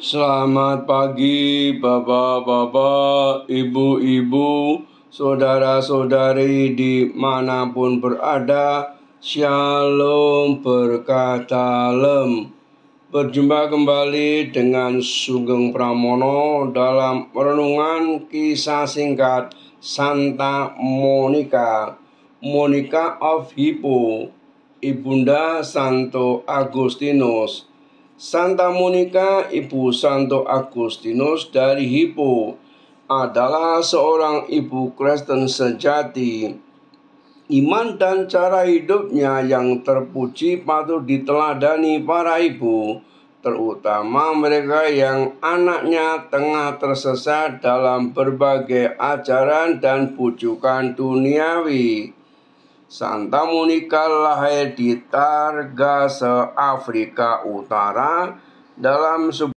Selamat pagi Bapak-bapak, Ibu-ibu, Saudara-saudari di manapun berada Shalom berkah dalam Berjumpa kembali dengan Sugeng Pramono dalam renungan kisah singkat Santa Monica Monica of Hippo Ibunda Santo Agustinus Santa Monica, ibu Santo Agustinus dari Hippo, adalah seorang ibu Kristen sejati. Iman dan cara hidupnya yang terpuji patut diteladani para ibu, terutama mereka yang anaknya tengah tersesat dalam berbagai ajaran dan pujukan duniawi. Santa Monica lahir di Targa, Afrika Utara dalam sebuah